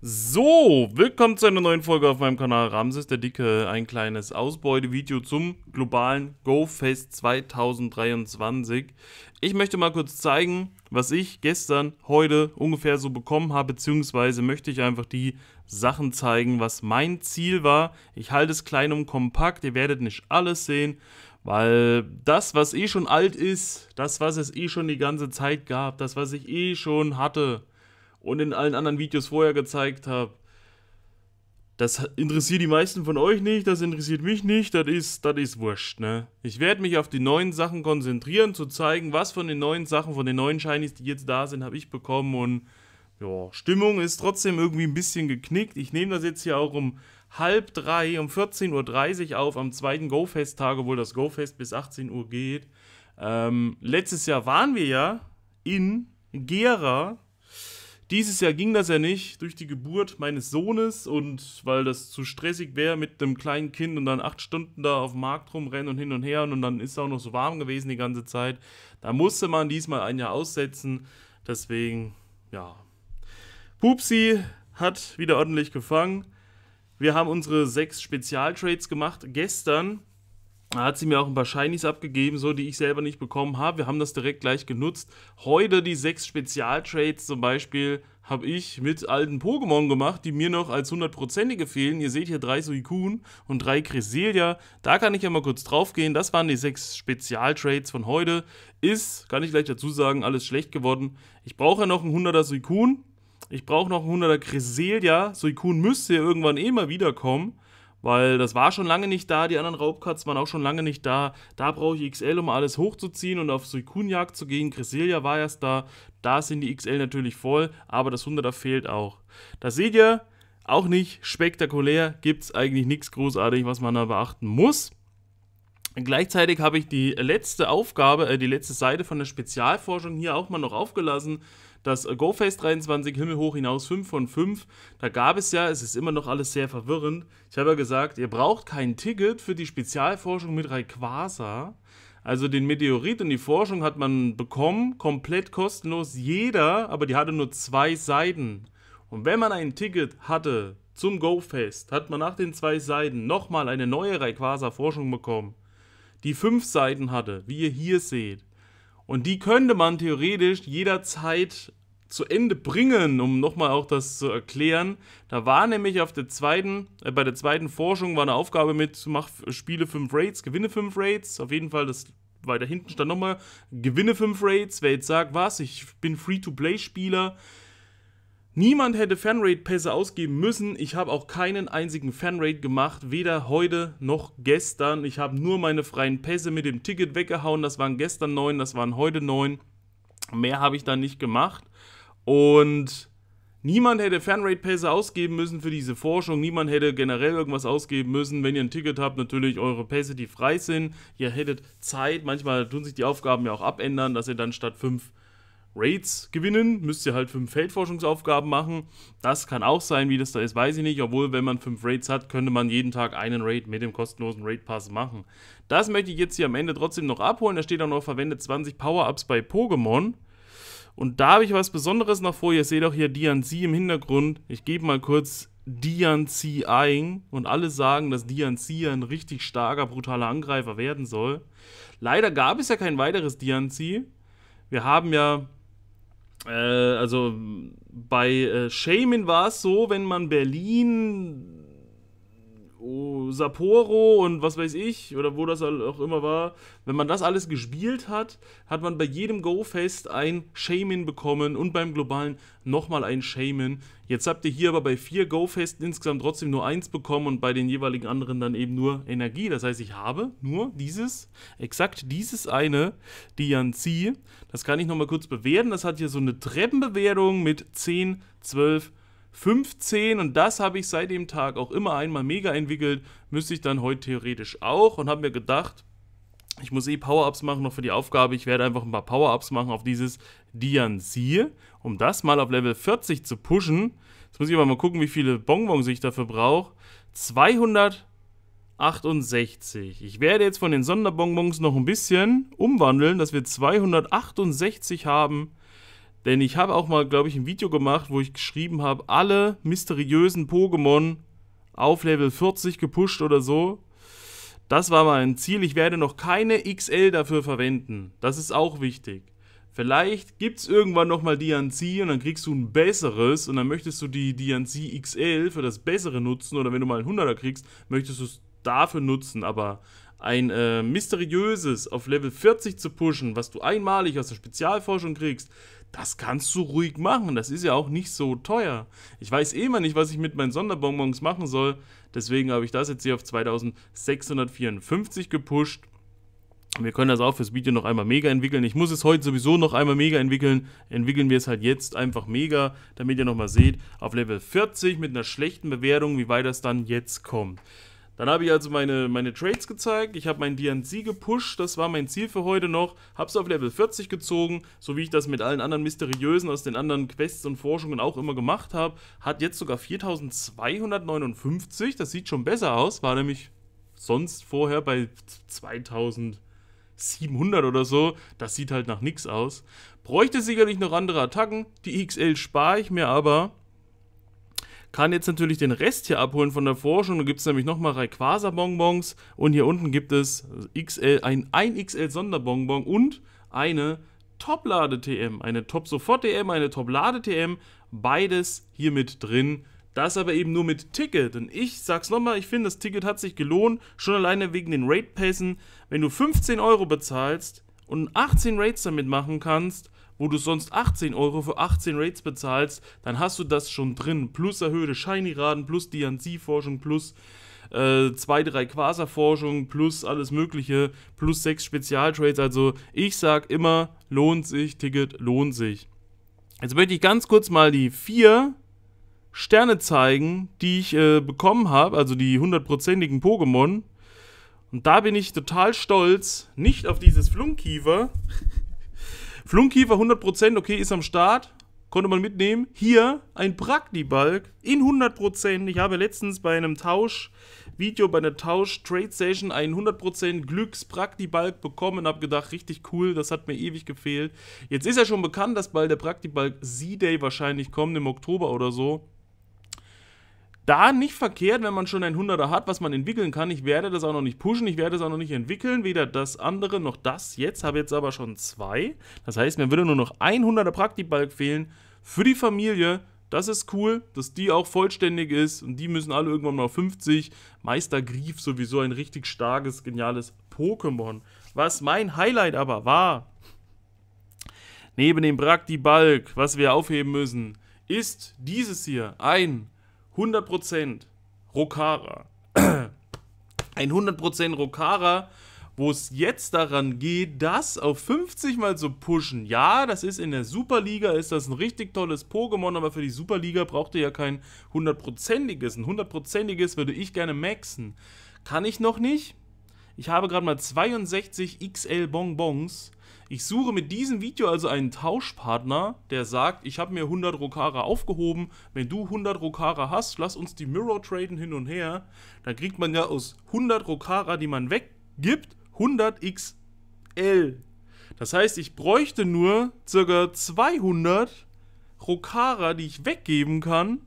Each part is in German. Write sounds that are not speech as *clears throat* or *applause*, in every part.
So, willkommen zu einer neuen Folge auf meinem Kanal Ramses der Dicke. Ein kleines Ausbeutevideo zum globalen GoFest 2023. Ich möchte mal kurz zeigen, was ich gestern, heute ungefähr so bekommen habe, beziehungsweise möchte ich einfach die Sachen zeigen, was mein Ziel war. Ich halte es klein und kompakt, ihr werdet nicht alles sehen, weil das, was eh schon alt ist, das, was es eh schon die ganze Zeit gab, das, was ich eh schon hatte, und in allen anderen Videos vorher gezeigt habe, das interessiert die meisten von euch nicht, das interessiert mich nicht, das ist, das ist wurscht, ne? Ich werde mich auf die neuen Sachen konzentrieren, zu zeigen, was von den neuen Sachen, von den neuen Shinies, die jetzt da sind, habe ich bekommen und ja, Stimmung ist trotzdem irgendwie ein bisschen geknickt. Ich nehme das jetzt hier auch um halb drei, um 14.30 Uhr auf, am zweiten GoFest-Tag, obwohl das GoFest bis 18 Uhr geht. Ähm, letztes Jahr waren wir ja in Gera dieses Jahr ging das ja nicht durch die Geburt meines Sohnes und weil das zu stressig wäre mit dem kleinen Kind und dann acht Stunden da auf dem Markt rumrennen und hin und her und dann ist es auch noch so warm gewesen die ganze Zeit. Da musste man diesmal ein Jahr aussetzen. Deswegen, ja. Pupsi hat wieder ordentlich gefangen. Wir haben unsere sechs Spezialtrades gemacht. Gestern da hat sie mir auch ein paar Shinies abgegeben, so die ich selber nicht bekommen habe. Wir haben das direkt gleich genutzt. Heute die sechs Spezialtrades zum Beispiel habe ich mit alten Pokémon gemacht, die mir noch als hundertprozentige fehlen. Ihr seht hier drei Suicune und drei Cresselia. Da kann ich ja mal kurz drauf gehen. Das waren die sechs Spezialtrades von heute. Ist, kann ich gleich dazu sagen, alles schlecht geworden. Ich brauche ja noch ein 100er Suicune. Ich brauche noch ein 100 Cresselia. Suicune müsste ja irgendwann eh mal wiederkommen. Weil das war schon lange nicht da, die anderen Raubcuts waren auch schon lange nicht da. Da brauche ich XL, um alles hochzuziehen und auf Suikunjagd zu gehen. Cresselia war erst da. Da sind die XL natürlich voll, aber das 100er fehlt auch. Da seht ihr, auch nicht spektakulär, gibt es eigentlich nichts großartig, was man da beachten muss. Gleichzeitig habe ich die letzte Aufgabe, äh, die letzte Seite von der Spezialforschung hier auch mal noch aufgelassen das äh, GoFace23 Himmel hoch hinaus 5 von 5. Da gab es ja, es ist immer noch alles sehr verwirrend. Ich habe ja gesagt, ihr braucht kein Ticket für die Spezialforschung mit Rayquaza. Also den Meteorit und die Forschung hat man bekommen, komplett kostenlos, jeder, aber die hatte nur zwei Seiten. Und wenn man ein Ticket hatte zum GoFest, hat man nach den zwei Seiten nochmal eine neue Rayquaza-Forschung bekommen, die fünf Seiten hatte, wie ihr hier seht. Und die könnte man theoretisch jederzeit zu Ende bringen, um nochmal auch das zu erklären. Da war nämlich auf der zweiten, äh, bei der zweiten Forschung war eine Aufgabe mit, mach Spiele 5 Raids, gewinne 5 Raids. Auf jeden Fall, das weiter hinten stand nochmal, gewinne 5 Raids. Wer jetzt sagt, was, ich bin Free-to-Play-Spieler, Niemand hätte Fanrate-Pässe ausgeben müssen. Ich habe auch keinen einzigen Fanrate gemacht, weder heute noch gestern. Ich habe nur meine freien Pässe mit dem Ticket weggehauen. Das waren gestern neun, das waren heute neun. Mehr habe ich dann nicht gemacht. Und niemand hätte Fanrate-Pässe ausgeben müssen für diese Forschung. Niemand hätte generell irgendwas ausgeben müssen. Wenn ihr ein Ticket habt, natürlich eure Pässe, die frei sind. Ihr hättet Zeit. Manchmal tun sich die Aufgaben ja auch abändern, dass ihr dann statt fünf Raids gewinnen, müsst ihr halt fünf Feldforschungsaufgaben machen. Das kann auch sein, wie das da ist, weiß ich nicht. Obwohl, wenn man fünf Raids hat, könnte man jeden Tag einen Raid mit dem kostenlosen Raid Pass machen. Das möchte ich jetzt hier am Ende trotzdem noch abholen. Da steht auch noch, verwendet 20 Power-Ups bei Pokémon. Und da habe ich was Besonderes noch vor. Ihr seht auch hier Dianzi im Hintergrund. Ich gebe mal kurz Dianzi ein und alle sagen, dass Dianzi ein richtig starker, brutaler Angreifer werden soll. Leider gab es ja kein weiteres Dianzi. Wir haben ja äh, also bei äh, Shaman war es so, wenn man Berlin Sapporo und was weiß ich, oder wo das auch immer war, wenn man das alles gespielt hat, hat man bei jedem Go-Fest ein Shaman bekommen und beim globalen nochmal ein Shaman. Jetzt habt ihr hier aber bei vier Go-Festen insgesamt trotzdem nur eins bekommen und bei den jeweiligen anderen dann eben nur Energie. Das heißt, ich habe nur dieses, exakt dieses eine Dianzi. Das kann ich nochmal kurz bewerten. Das hat hier so eine Treppenbewertung mit 10, 12, 15 und das habe ich seit dem Tag auch immer einmal mega entwickelt, müsste ich dann heute theoretisch auch und habe mir gedacht, ich muss eh Power-Ups machen noch für die Aufgabe, ich werde einfach ein paar Power-Ups machen auf dieses Diansir, um das mal auf Level 40 zu pushen. Jetzt muss ich aber mal gucken, wie viele Bonbons ich dafür brauche. 268. Ich werde jetzt von den Sonderbonbons noch ein bisschen umwandeln, dass wir 268 haben denn ich habe auch mal, glaube ich, ein Video gemacht, wo ich geschrieben habe, alle mysteriösen Pokémon auf Level 40 gepusht oder so. Das war mein Ziel. Ich werde noch keine XL dafür verwenden. Das ist auch wichtig. Vielleicht gibt es irgendwann nochmal Dianzi und dann kriegst du ein besseres und dann möchtest du die Dianzi XL für das bessere nutzen oder wenn du mal einen 100er kriegst, möchtest du es dafür nutzen. Aber ein äh, mysteriöses auf Level 40 zu pushen, was du einmalig aus der Spezialforschung kriegst, das kannst du ruhig machen. Das ist ja auch nicht so teuer. Ich weiß eh immer nicht, was ich mit meinen Sonderbonbons machen soll. Deswegen habe ich das jetzt hier auf 2654 gepusht. Wir können das auch fürs Video noch einmal mega entwickeln. Ich muss es heute sowieso noch einmal mega entwickeln. Entwickeln wir es halt jetzt einfach mega, damit ihr nochmal seht, auf Level 40 mit einer schlechten Bewertung, wie weit das dann jetzt kommt. Dann habe ich also meine, meine Trades gezeigt, ich habe mein DNC gepusht, das war mein Ziel für heute noch, habe es auf Level 40 gezogen, so wie ich das mit allen anderen Mysteriösen aus den anderen Quests und Forschungen auch immer gemacht habe, hat jetzt sogar 4259, das sieht schon besser aus, war nämlich sonst vorher bei 2000... 700 oder so, das sieht halt nach nichts aus. Bräuchte sicherlich noch andere Attacken, die XL spare ich mir aber, kann jetzt natürlich den Rest hier abholen von der Forschung. Da gibt es nämlich nochmal Rayquaza-Bonbons. Und hier unten gibt es XL, ein, ein XL-Sonderbonbon und eine Top-Lade-TM. Eine Top-Sofort-TM, eine Top-Lade-TM. Beides hier mit drin. Das aber eben nur mit Ticket. Und ich sag's nochmal, ich finde, das Ticket hat sich gelohnt. Schon alleine wegen den Raid-Pässen. Wenn du 15 Euro bezahlst und 18 Raids damit machen kannst, wo du sonst 18 Euro für 18 Rates bezahlst, dann hast du das schon drin. Plus erhöhte shiny raden plus DNC-Forschung, plus äh, zwei, drei Quasar-Forschung, plus alles Mögliche, plus sechs Spezialtrades. Also ich sag immer, lohnt sich, Ticket lohnt sich. Jetzt möchte ich ganz kurz mal die vier Sterne zeigen, die ich äh, bekommen habe, also die hundertprozentigen Pokémon. Und da bin ich total stolz, nicht auf dieses Flunkiefer, Flunkiefer 100%, okay, ist am Start. Konnte man mitnehmen. Hier ein Praktibalg in 100%. Ich habe letztens bei einem Tausch-Video, bei einer Tausch-Trade-Session einen 100% Glücks-Praktibalg bekommen. Hab gedacht, richtig cool, das hat mir ewig gefehlt. Jetzt ist ja schon bekannt, dass bald der Praktibalg Z-Day wahrscheinlich kommt, im Oktober oder so da nicht verkehrt, wenn man schon ein 100er hat, was man entwickeln kann. Ich werde das auch noch nicht pushen, ich werde es auch noch nicht entwickeln, weder das andere noch das jetzt. Habe jetzt aber schon zwei. Das heißt, mir würde nur noch ein 100er Praktibalk fehlen für die Familie. Das ist cool, dass die auch vollständig ist und die müssen alle irgendwann mal auf 50. Meister Grief sowieso ein richtig starkes, geniales Pokémon. Was mein Highlight aber war, neben dem Praktibalk, was wir aufheben müssen, ist dieses hier ein 100% Rokara. *clears throat* Ein 100% Rokara, wo es jetzt daran geht, das auf 50 mal zu pushen. Ja, das ist in der Superliga, ist das ein richtig tolles Pokémon, aber für die Superliga braucht ihr ja kein 100%iges. Ein 100%iges würde ich gerne maxen. Kann ich noch nicht. Ich habe gerade mal 62 XL Bonbons ich suche mit diesem Video also einen Tauschpartner, der sagt, ich habe mir 100 Rokara aufgehoben, wenn du 100 Rokara hast, lass uns die Mirror traden hin und her. Dann kriegt man ja aus 100 Rokara, die man weggibt, 100 XL. Das heißt, ich bräuchte nur ca. 200 Rokara, die ich weggeben kann,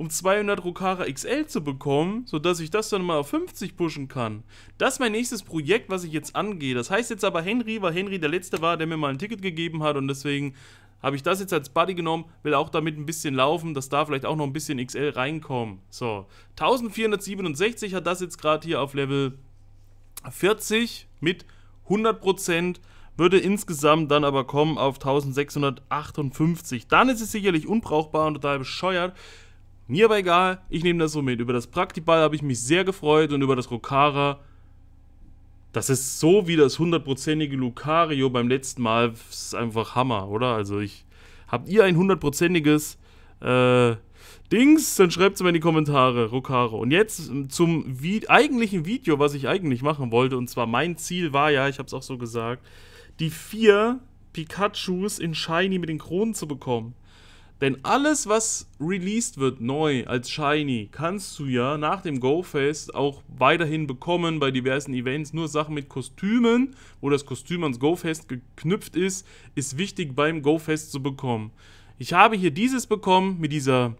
um 200 Rokara XL zu bekommen, sodass ich das dann mal auf 50 pushen kann. Das ist mein nächstes Projekt, was ich jetzt angehe. Das heißt jetzt aber Henry, weil Henry der Letzte war, der mir mal ein Ticket gegeben hat und deswegen habe ich das jetzt als Buddy genommen, will auch damit ein bisschen laufen, dass da vielleicht auch noch ein bisschen XL reinkommen. So, 1467 hat das jetzt gerade hier auf Level 40 mit 100%, würde insgesamt dann aber kommen auf 1658. Dann ist es sicherlich unbrauchbar und total bescheuert, mir aber egal, ich nehme das so mit. Über das Praktiball habe ich mich sehr gefreut und über das Rokara. Das ist so wie das hundertprozentige Lucario beim letzten Mal. Das ist einfach Hammer, oder? Also ich. Habt ihr ein hundertprozentiges äh, Dings? Dann schreibt es mir in die Kommentare, Rokaro. Und jetzt zum Vi eigentlichen Video, was ich eigentlich machen wollte. Und zwar mein Ziel war ja, ich habe es auch so gesagt, die vier Pikachus in Shiny mit den Kronen zu bekommen. Denn alles, was released wird neu als Shiny, kannst du ja nach dem Go-Face auch weiterhin bekommen bei diversen Events. Nur Sachen mit Kostümen, wo das Kostüm ans Go-Fest geknüpft ist, ist wichtig beim Go-Fest zu bekommen. Ich habe hier dieses bekommen mit dieser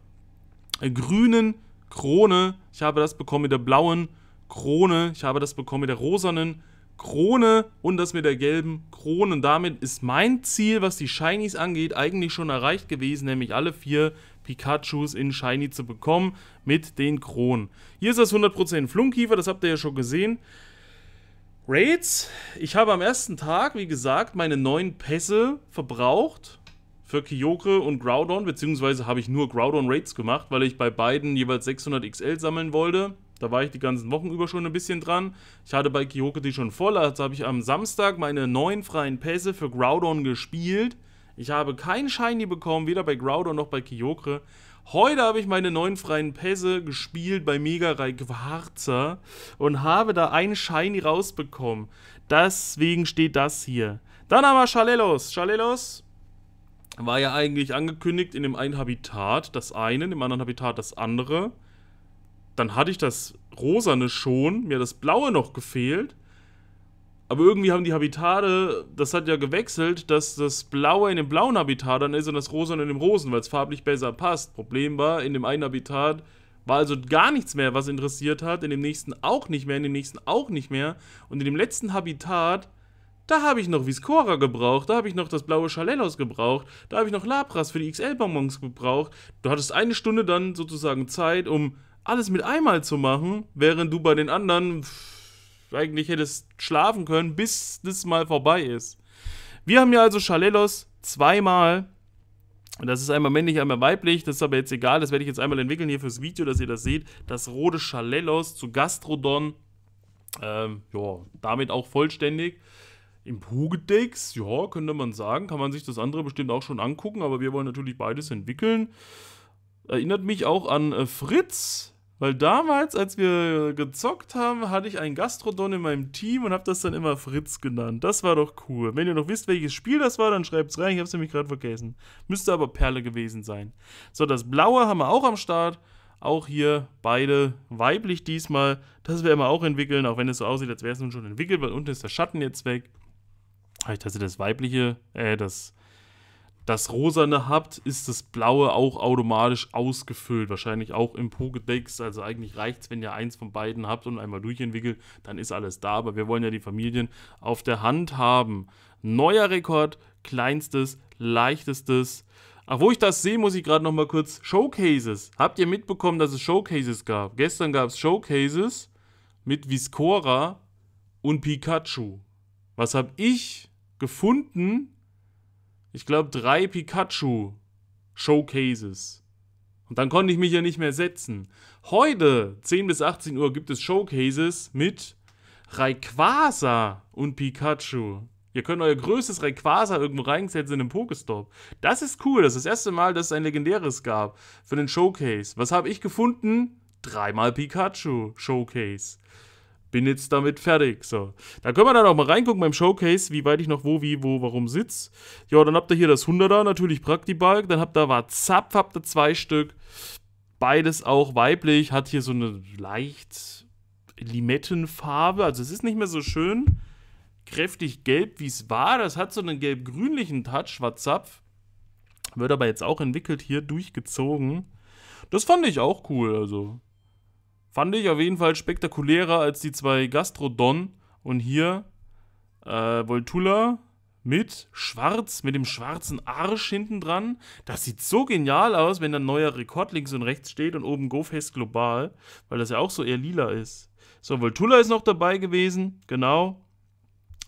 äh, grünen Krone. Ich habe das bekommen mit der blauen Krone. Ich habe das bekommen mit der rosanen Krone. Krone und das mit der gelben Krone. Und damit ist mein Ziel, was die Shinies angeht, eigentlich schon erreicht gewesen, nämlich alle vier Pikachus in Shiny zu bekommen mit den Kronen. Hier ist das 100% Flunkiefer, das habt ihr ja schon gesehen. Raids, ich habe am ersten Tag, wie gesagt, meine neuen Pässe verbraucht für Kyogre und Groudon, beziehungsweise habe ich nur Groudon Raids gemacht, weil ich bei beiden jeweils 600 XL sammeln wollte. Da war ich die ganzen Wochen über schon ein bisschen dran. Ich hatte bei Kyoke die schon voll, also habe ich am Samstag meine neun freien Pässe für Groudon gespielt. Ich habe keinen Shiny bekommen, weder bei Groudon noch bei Kyokre. Heute habe ich meine neun freien Pässe gespielt bei Mega Quarzer und habe da einen Shiny rausbekommen. Deswegen steht das hier. Dann haben wir Chalelos. Chalelos war ja eigentlich angekündigt in dem einen Habitat das eine, in dem anderen Habitat das andere dann hatte ich das Rosane schon, mir hat das Blaue noch gefehlt. Aber irgendwie haben die Habitate, das hat ja gewechselt, dass das Blaue in dem blauen Habitat dann ist und das Rosane in dem Rosen, weil es farblich besser passt. Problem war, in dem einen Habitat war also gar nichts mehr, was interessiert hat, in dem nächsten auch nicht mehr, in dem nächsten auch nicht mehr. Und in dem letzten Habitat, da habe ich noch Viscora gebraucht, da habe ich noch das blaue Chalellos gebraucht, da habe ich noch Lapras für die XL-Bonbons gebraucht. Du hattest eine Stunde dann sozusagen Zeit, um alles mit einmal zu machen, während du bei den anderen pff, eigentlich hättest schlafen können, bis das mal vorbei ist. Wir haben ja also Chalelos zweimal. Das ist einmal männlich, einmal weiblich. Das ist aber jetzt egal. Das werde ich jetzt einmal entwickeln hier fürs Video, dass ihr das seht. Das rote Chalelos zu Gastrodon. Ähm, ja, damit auch vollständig. Im Pugedex, ja, könnte man sagen, kann man sich das andere bestimmt auch schon angucken, aber wir wollen natürlich beides entwickeln. Erinnert mich auch an äh, Fritz, weil damals, als wir gezockt haben, hatte ich einen Gastrodon in meinem Team und habe das dann immer Fritz genannt. Das war doch cool. Wenn ihr noch wisst, welches Spiel das war, dann schreibt es rein. Ich habe es nämlich gerade vergessen. Müsste aber Perle gewesen sein. So, das Blaue haben wir auch am Start. Auch hier beide weiblich diesmal. Das werden wir auch entwickeln, auch wenn es so aussieht, als wäre es nun schon entwickelt, weil unten ist der Schatten jetzt weg. Ich dachte, das weibliche, äh, das das Rosane habt, ist das Blaue auch automatisch ausgefüllt. Wahrscheinlich auch im Pokédex. Also eigentlich reicht es, wenn ihr eins von beiden habt und einmal durchentwickelt, dann ist alles da. Aber wir wollen ja die Familien auf der Hand haben. Neuer Rekord, kleinstes, leichtestes. Ach, wo ich das sehe, muss ich gerade nochmal kurz Showcases. Habt ihr mitbekommen, dass es Showcases gab? Gestern gab es Showcases mit Viscora und Pikachu. Was habe ich gefunden? ich glaube, drei Pikachu-Showcases. Und dann konnte ich mich ja nicht mehr setzen. Heute, 10 bis 18 Uhr, gibt es Showcases mit Rayquaza und Pikachu. Ihr könnt euer größtes Rayquaza irgendwo reinsetzen in den Pokestop. Das ist cool. Das ist das erste Mal, dass es ein legendäres gab für den Showcase. Was habe ich gefunden? Dreimal Pikachu Showcase bin jetzt damit fertig. So. Da können wir dann auch mal reingucken beim Showcase, wie weit ich noch wo, wie, wo, warum sitze. Ja, dann habt ihr hier das 100er, natürlich Praktibalk. Dann habt ihr Wazapf, habt ihr zwei Stück. Beides auch weiblich, hat hier so eine leicht Limettenfarbe. Also es ist nicht mehr so schön kräftig gelb, wie es war. Das hat so einen gelb-grünlichen Touch, Wazapf. Wird aber jetzt auch entwickelt hier, durchgezogen. Das fand ich auch cool, also Fand ich auf jeden Fall spektakulärer als die zwei Gastrodon und hier äh, Voltula mit Schwarz, mit dem schwarzen Arsch hinten dran. Das sieht so genial aus, wenn dann neuer Rekord links und rechts steht und oben GoFest global, weil das ja auch so eher lila ist. So, Voltula ist noch dabei gewesen, genau.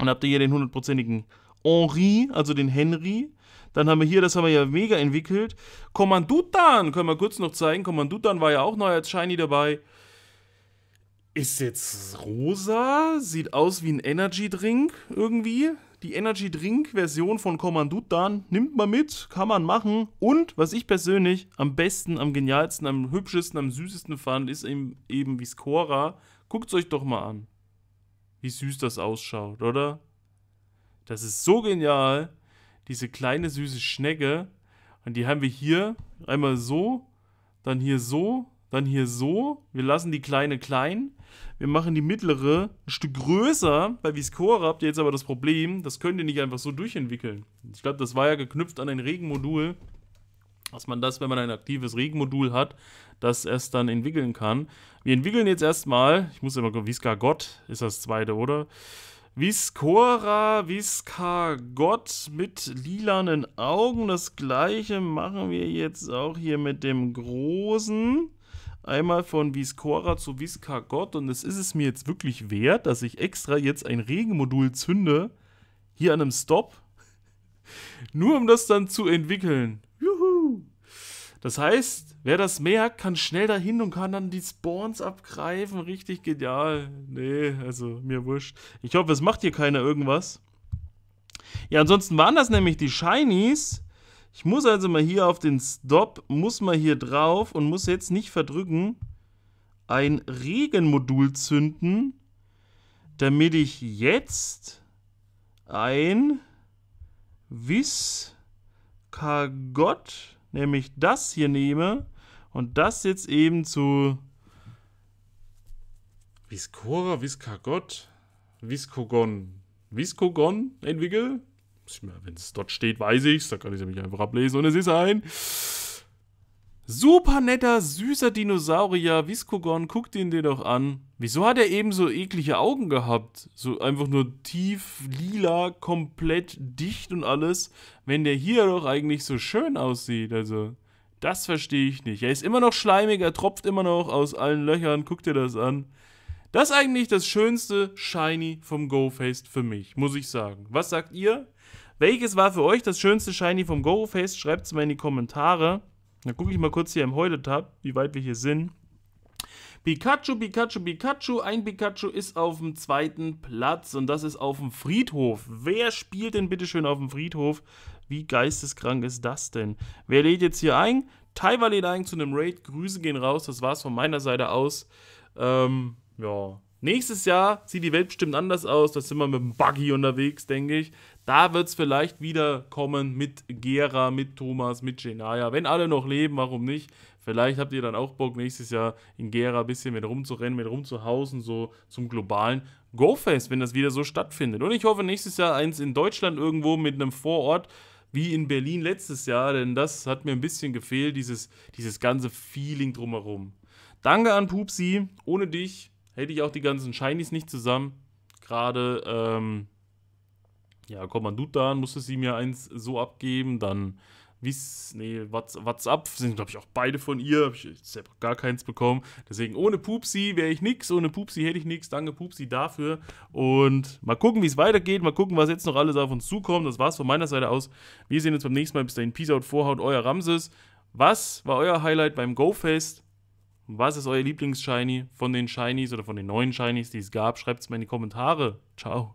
Und habt ihr hier den hundertprozentigen Henri, also den Henry. Dann haben wir hier, das haben wir ja mega entwickelt. Kommandutan können wir kurz noch zeigen. Kommandutan war ja auch neu als Shiny dabei ist jetzt rosa, sieht aus wie ein Energy Drink irgendwie. Die Energy Drink Version von Kommandutan nimmt man mit, kann man machen. Und was ich persönlich am besten, am genialsten, am hübschesten, am süßesten fand, ist eben, eben Viscora. Guckt euch doch mal an, wie süß das ausschaut, oder? Das ist so genial. Diese kleine süße Schnecke. Und die haben wir hier einmal so, dann hier so dann hier so. Wir lassen die kleine klein. Wir machen die mittlere ein Stück größer. Bei Viscora habt ihr jetzt aber das Problem, das könnt ihr nicht einfach so durchentwickeln. Ich glaube, das war ja geknüpft an ein Regenmodul, dass man das, wenn man ein aktives Regenmodul hat, das erst dann entwickeln kann. Wir entwickeln jetzt erstmal, ich muss immer gucken, Visca Gott ist das zweite, oder? Viscora, Visca Gott mit lilanen Augen. Das gleiche machen wir jetzt auch hier mit dem großen. Einmal von Viscora zu Viscagott und es ist es mir jetzt wirklich wert, dass ich extra jetzt ein Regenmodul zünde, hier an einem Stop, *laughs* nur um das dann zu entwickeln. Juhu! Das heißt, wer das merkt, kann schnell dahin und kann dann die Spawns abgreifen. Richtig genial. Nee, also mir wurscht. Ich hoffe, es macht hier keiner irgendwas. Ja, ansonsten waren das nämlich die Shinies. Ich muss also mal hier auf den Stop, muss mal hier drauf und muss jetzt nicht verdrücken, ein Regenmodul zünden, damit ich jetzt ein Viscargot, nämlich das hier nehme und das jetzt eben zu Viscora, Viscargot, Viscogon, Viscogon entwickle. Wenn es dort steht, weiß ich es. Da kann ich es nämlich einfach ablesen. Und es ist ein. Super netter, süßer Dinosaurier. Viscogon, guck ihn dir doch an. Wieso hat er eben so eklige Augen gehabt? So einfach nur tief lila, komplett dicht und alles. Wenn der hier doch eigentlich so schön aussieht. Also, das verstehe ich nicht. Er ist immer noch schleimig, er tropft immer noch aus allen Löchern. Guck dir das an. Das ist eigentlich das schönste Shiny vom go für mich, muss ich sagen. Was sagt ihr? Welches war für euch das schönste Shiny vom Goroface? Schreibt es mal in die Kommentare. Dann gucke ich mal kurz hier im Heute-Tab, wie weit wir hier sind. Pikachu, Pikachu, Pikachu. Ein Pikachu ist auf dem zweiten Platz und das ist auf dem Friedhof. Wer spielt denn bitte schön auf dem Friedhof? Wie geisteskrank ist das denn? Wer lädt jetzt hier ein? Taiwan lädt ein zu einem Raid. Grüße gehen raus. Das war es von meiner Seite aus. Ähm, ja. Nächstes Jahr sieht die Welt bestimmt anders aus. Da sind wir mit dem Buggy unterwegs, denke ich. Da wird es vielleicht wieder kommen mit Gera, mit Thomas, mit Genaya. Wenn alle noch leben, warum nicht? Vielleicht habt ihr dann auch Bock, nächstes Jahr in Gera ein bisschen mit rumzurennen, mit rumzuhausen, so zum globalen GoFest, wenn das wieder so stattfindet. Und ich hoffe, nächstes Jahr eins in Deutschland irgendwo mit einem Vorort wie in Berlin letztes Jahr, denn das hat mir ein bisschen gefehlt, dieses, dieses ganze Feeling drumherum. Danke an Pupsi, ohne dich hätte ich auch die ganzen Shinies nicht zusammen. Gerade, ähm, ja, Kommandutan musste sie mir eins so abgeben, dann Wiss, nee, WhatsApp What's sind, glaube ich, auch beide von ihr. Hab ich selber gar keins bekommen. Deswegen ohne Pupsi wäre ich nix, ohne Pupsi hätte ich nix. Danke Pupsi dafür. Und mal gucken, wie es weitergeht. Mal gucken, was jetzt noch alles auf uns zukommt. Das war's von meiner Seite aus. Wir sehen uns beim nächsten Mal. Bis dahin, Peace out, Vorhaut, euer Ramses. Was war euer Highlight beim GoFest? Was ist euer Lieblings-Shiny von den Shinies oder von den neuen Shinies, die es gab? Schreibt es mir in die Kommentare. Ciao.